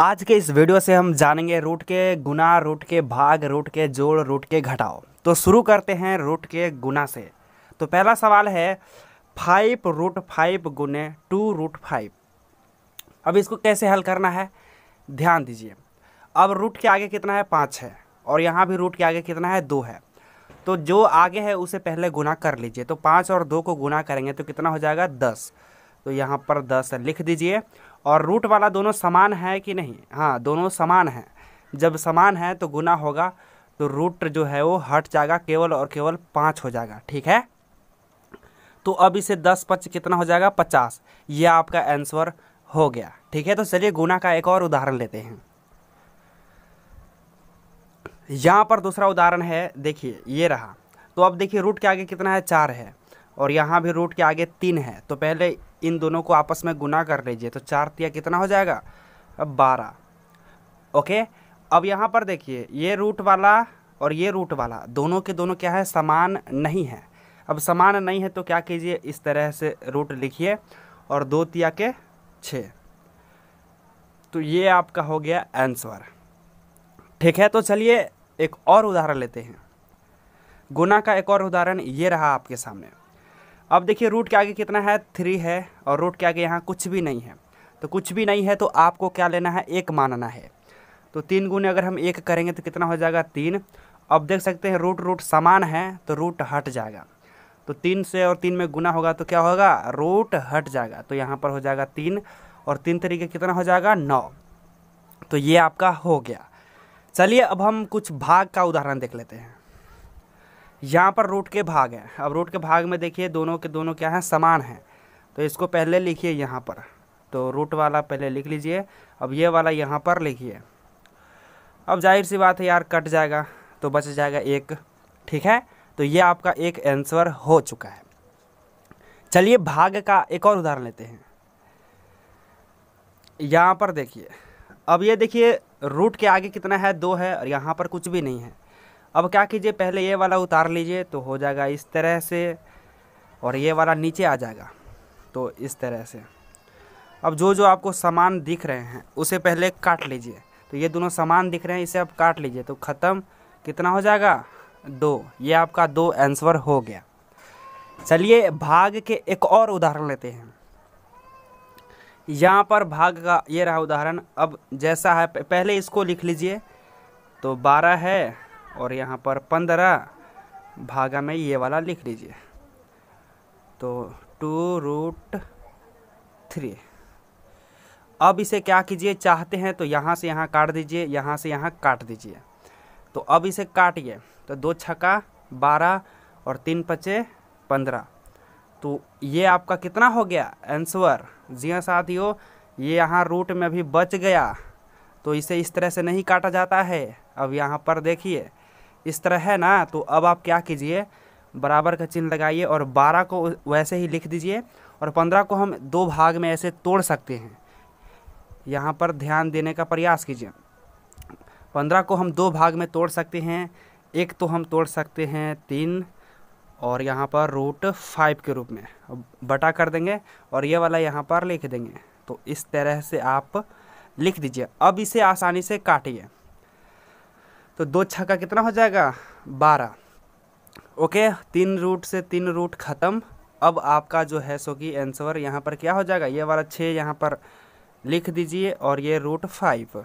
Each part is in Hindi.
आज के इस वीडियो से हम जानेंगे रूट के गुना रूट के भाग रूट के जोड़ रूट के घटाओ तो शुरू करते हैं रूट के गुना से तो पहला सवाल है फाइव रूट फाइव गुने टू रूट फाइव अब इसको कैसे हल करना है ध्यान दीजिए अब रूट के आगे कितना है पाँच है और यहाँ भी रूट के आगे कितना है दो है तो जो आगे है उसे पहले गुना कर लीजिए तो पाँच और दो को गुना करेंगे तो कितना हो जाएगा दस तो यहाँ पर दस लिख दीजिए और रूट वाला दोनों समान है कि नहीं हाँ दोनों समान है जब समान है तो गुना होगा तो रूट जो है वो हट जाएगा केवल और केवल पाँच हो जाएगा ठीक है तो अब इसे दस पच कितना हो जाएगा पचास ये आपका आंसर हो गया ठीक है तो चलिए गुना का एक और उदाहरण लेते हैं यहाँ पर दूसरा उदाहरण है देखिए ये रहा तो अब देखिए रूट के आगे कितना है चार है और यहाँ भी रूट के आगे तीन है तो पहले इन दोनों को आपस में गुना कर लीजिए तो चार तिया कितना हो जाएगा अब बारह ओके अब यहाँ पर देखिए ये रूट वाला और ये रूट वाला दोनों के दोनों क्या है समान नहीं है अब समान नहीं है तो क्या कीजिए इस तरह से रूट लिखिए और दो तिया के छः तो ये आपका हो गया आंसर ठीक है तो चलिए एक और उदाहरण लेते हैं गुना का एक और उदाहरण ये रहा आपके सामने अब देखिए रूट के आगे कितना है थ्री है और रूट के आगे यहाँ कुछ भी नहीं है तो कुछ भी नहीं है तो आपको क्या लेना है एक मानना है तो तीन गुने अगर हम एक करेंगे तो कितना हो जाएगा तीन अब देख सकते हैं रूट रूट समान है तो रूट हट जाएगा तो तीन से और तीन में गुना होगा तो क्या होगा रूट हट जाएगा तो यहाँ पर हो जाएगा तीन और तीन तरीके कितना हो जाएगा नौ तो ये आपका हो गया चलिए अब हम कुछ भाग का उदाहरण देख लेते हैं यहाँ पर रूट के भाग हैं अब रूट के भाग में देखिए दोनों के दोनों क्या हैं समान हैं तो इसको पहले लिखिए यहाँ पर तो रूट वाला पहले लिख लीजिए अब ये वाला यहाँ पर लिखिए अब जाहिर सी बात है यार कट जाएगा तो बच जाएगा एक ठीक है तो ये आपका एक आंसर हो चुका है चलिए भाग का एक और उदाहरण लेते हैं यहाँ पर देखिए अब ये देखिए रूट के आगे कितना है दो है और यहाँ पर कुछ भी नहीं है अब क्या कीजिए पहले ये वाला उतार लीजिए तो हो जाएगा इस तरह से और ये वाला नीचे आ जाएगा तो इस तरह से अब जो जो आपको सामान दिख रहे हैं उसे पहले काट लीजिए तो ये दोनों सामान दिख रहे हैं इसे आप काट लीजिए तो ख़त्म कितना हो जाएगा दो ये आपका दो आंसर हो गया चलिए भाग के एक और उदाहरण लेते हैं यहाँ पर भाग का ये रहा उदाहरण अब जैसा है पहले इसको लिख लीजिए तो बारह है और यहाँ पर पंद्रह भागा में ये वाला लिख लीजिए तो टू रूट थ्री अब इसे क्या कीजिए चाहते हैं तो यहाँ से यहाँ काट दीजिए यहाँ से यहाँ काट दीजिए तो अब इसे काटिए तो दो छक्का बारह और तीन पचे पंद्रह तो ये आपका कितना हो गया आंसर जी हाँ साथियों ये यहाँ रूट में भी बच गया तो इसे इस तरह से नहीं काटा जाता है अब यहाँ पर देखिए इस तरह है ना तो अब आप क्या कीजिए बराबर का चिन्ह लगाइए और बारह को वैसे ही लिख दीजिए और पंद्रह को हम दो भाग में ऐसे तोड़ सकते हैं यहाँ पर ध्यान देने का प्रयास कीजिए पंद्रह को हम दो भाग में तोड़ सकते हैं एक तो हम तोड़ सकते हैं तीन और यहाँ पर रूट फाइव के रूप में बटा कर देंगे और ये वाला यहाँ पर लिख देंगे तो इस तरह से आप लिख दीजिए अब इसे आसानी से काटिए तो दो छक्का कितना हो जाएगा बारह ओके तीन रूट से तीन रूट ख़त्म अब आपका जो है सो कि आंसर यहाँ पर क्या हो जाएगा ये वाला छः यहाँ पर लिख दीजिए और ये रूट फाइव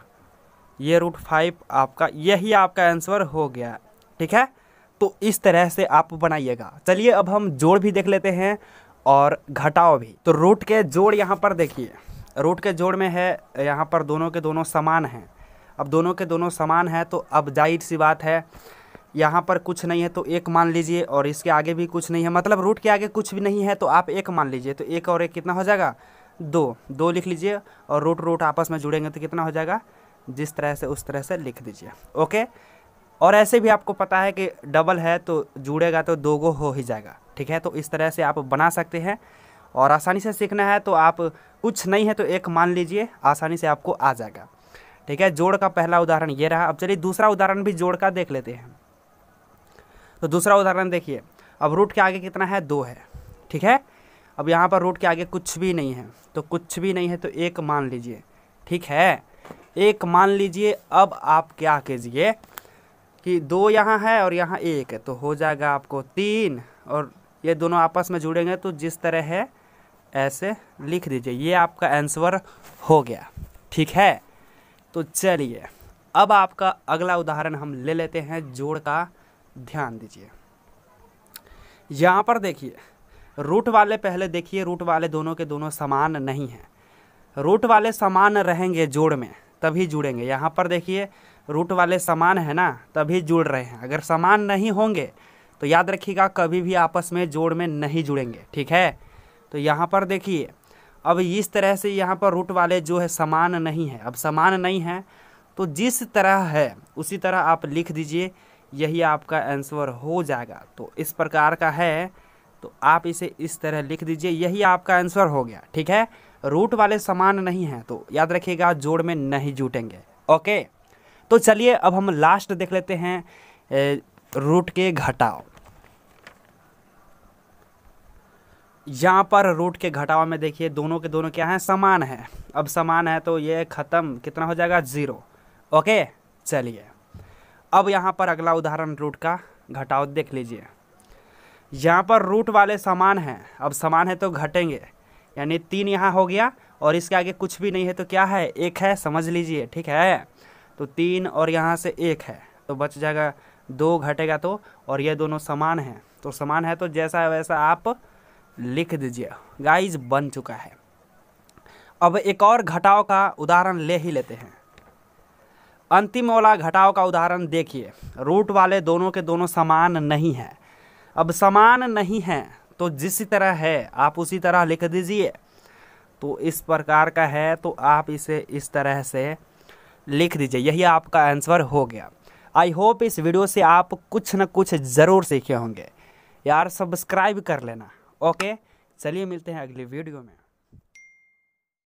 ये रूट फाइव आपका यही आपका आंसर हो गया ठीक है तो इस तरह से आप बनाइएगा चलिए अब हम जोड़ भी देख लेते हैं और घटाओ भी तो रूट के जोड़ यहाँ पर देखिए रूट के जोड़ में है यहाँ पर दोनों के दोनों समान हैं अब दोनों के दोनों समान है तो अब जाहिर सी बात है यहाँ पर कुछ नहीं है तो एक मान लीजिए और इसके आगे भी कुछ नहीं है मतलब रूट के आगे कुछ भी नहीं है तो आप एक मान लीजिए तो एक और एक कितना हो जाएगा दो दो लिख लीजिए और रूट रूट आपस में जुड़ेंगे तो कितना हो जाएगा जिस तरह से उस तरह से लिख दीजिए ओके और ऐसे भी आपको पता है कि डबल है तो जुड़ेगा तो दो गो हो ही जाएगा ठीक है तो इस तरह से आप बना सकते हैं और आसानी से सीखना है तो आप कुछ नहीं है तो एक मान लीजिए आसानी से आपको आ जाएगा ठीक है जोड़ का पहला उदाहरण ये रहा अब चलिए दूसरा उदाहरण भी जोड़ का देख लेते हैं तो दूसरा उदाहरण देखिए अब रूट के आगे कितना है दो है ठीक है अब यहाँ पर रूट के आगे कुछ भी नहीं है तो कुछ भी नहीं है तो एक मान लीजिए ठीक है एक मान लीजिए अब आप क्या कीजिए कि दो यहाँ है और यहाँ एक है तो हो जाएगा आपको तीन और ये दोनों आपस में जुड़ेंगे तो जिस तरह है ऐसे लिख दीजिए ये आपका आंसर हो गया ठीक है तो चलिए अब आपका अगला उदाहरण हम ले लेते हैं जोड़ का ध्यान दीजिए यहाँ पर देखिए रूट वाले पहले देखिए रूट वाले दोनों के दोनों समान नहीं हैं रूट वाले समान रहेंगे जोड़ में तभी जुड़ेंगे यहाँ पर देखिए रूट वाले समान है ना तभी जुड़ रहे हैं अगर समान नहीं होंगे तो याद रखिएगा कभी भी आपस में जोड़ में नहीं जुड़ेंगे ठीक है तो यहाँ पर देखिए अब इस तरह से यहाँ पर रूट वाले जो है समान नहीं है अब समान नहीं है तो जिस तरह है उसी तरह आप लिख दीजिए यही आपका आंसर हो जाएगा तो इस प्रकार का है तो आप इसे इस तरह लिख दीजिए यही आपका आंसर हो गया ठीक है रूट वाले समान नहीं हैं तो याद रखिएगा जोड़ में नहीं जुटेंगे ओके तो चलिए अब हम लास्ट देख लेते हैं रूट के घटाव यहाँ पर रूट के घटाव में देखिए दोनों के दोनों क्या हैं समान है अब समान है तो ये ख़त्म कितना हो जाएगा ज़ीरो ओके चलिए अब यहाँ पर अगला उदाहरण रूट का घटाव देख लीजिए यहाँ पर रूट वाले समान हैं अब समान है तो घटेंगे यानी तीन यहाँ हो गया और इसके आगे कुछ भी नहीं है तो क्या है एक है समझ लीजिए ठीक है तो तीन और यहाँ से एक है तो बच जाएगा दो घटेगा तो और ये दोनों समान हैं तो समान है तो जैसा है वैसा आप लिख दीजिए गाइस बन चुका है अब एक और घटाव का उदाहरण ले ही लेते हैं अंतिम वाला घटाव का उदाहरण देखिए रूट वाले दोनों के दोनों समान नहीं हैं अब समान नहीं हैं तो जिस तरह है आप उसी तरह लिख दीजिए तो इस प्रकार का है तो आप इसे इस तरह से लिख दीजिए यही आपका आंसर हो गया आई होप इस वीडियो से आप कुछ न कुछ ज़रूर सीखे होंगे यार सब्सक्राइब कर लेना ओके चलिए मिलते हैं अगली वीडियो में